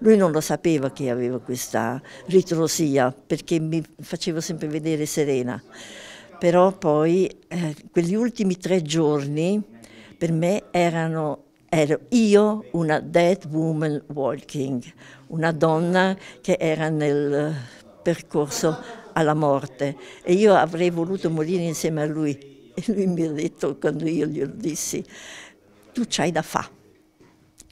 Lui non lo sapeva che aveva questa ritrosia perché mi faceva sempre vedere serena, però poi eh, quegli ultimi tre giorni per me erano ero io una dead woman walking, una donna che era nel percorso alla morte e io avrei voluto morire insieme a lui e lui mi ha detto quando io glielo dissi tu c'hai da fare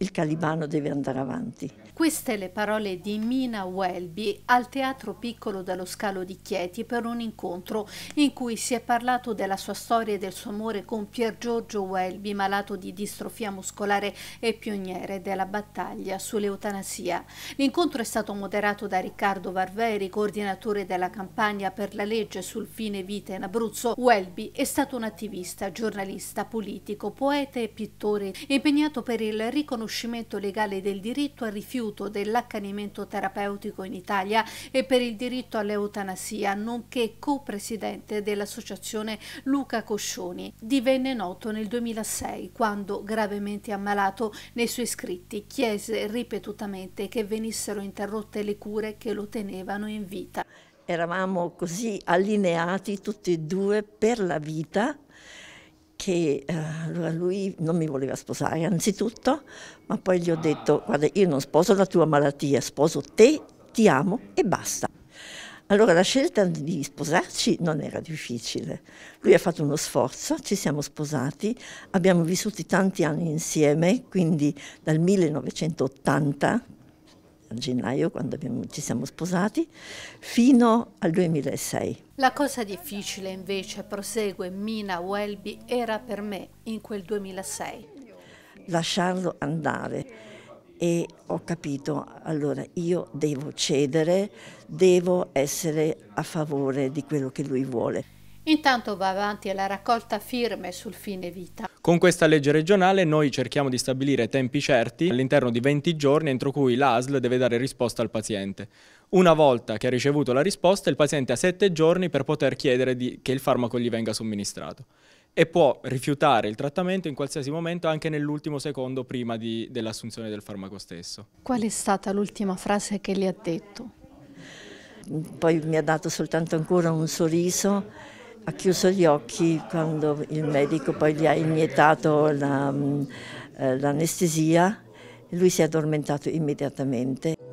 il Calibano deve andare avanti. Queste le parole di Mina Welby al Teatro Piccolo dello Scalo di Chieti per un incontro in cui si è parlato della sua storia e del suo amore con Pier Giorgio Welby, malato di distrofia muscolare e pioniere della battaglia sull'eutanasia. L'incontro è stato moderato da Riccardo Varveri, coordinatore della campagna per la legge sul fine vita in Abruzzo. Welby è stato un attivista, giornalista, politico, poeta e pittore, impegnato per il riconoscimento riconoscimento legale del diritto al rifiuto dell'accanimento terapeutico in Italia e per il diritto all'eutanasia, nonché co-presidente dell'associazione Luca Coscioni. Divenne noto nel 2006 quando, gravemente ammalato, nei suoi scritti chiese ripetutamente che venissero interrotte le cure che lo tenevano in vita. Eravamo così allineati tutti e due per la vita che eh, lui non mi voleva sposare anzitutto, ma poi gli ho detto guarda io non sposo la tua malattia, sposo te, ti amo e basta. Allora la scelta di sposarci non era difficile. Lui ha fatto uno sforzo, ci siamo sposati, abbiamo vissuto tanti anni insieme, quindi dal 1980 gennaio, quando abbiamo, ci siamo sposati, fino al 2006. La cosa difficile invece, prosegue Mina Welby, era per me in quel 2006. Lasciarlo andare e ho capito, allora io devo cedere, devo essere a favore di quello che lui vuole. Intanto va avanti la raccolta firme sul fine vita. Con questa legge regionale noi cerchiamo di stabilire tempi certi all'interno di 20 giorni entro cui l'ASL deve dare risposta al paziente. Una volta che ha ricevuto la risposta il paziente ha 7 giorni per poter chiedere di, che il farmaco gli venga somministrato e può rifiutare il trattamento in qualsiasi momento anche nell'ultimo secondo prima dell'assunzione del farmaco stesso. Qual è stata l'ultima frase che gli ha detto? Poi mi ha dato soltanto ancora un sorriso ha chiuso gli occhi quando il medico poi gli ha iniettato mm, eh, l'anestesia, e lui si è addormentato immediatamente.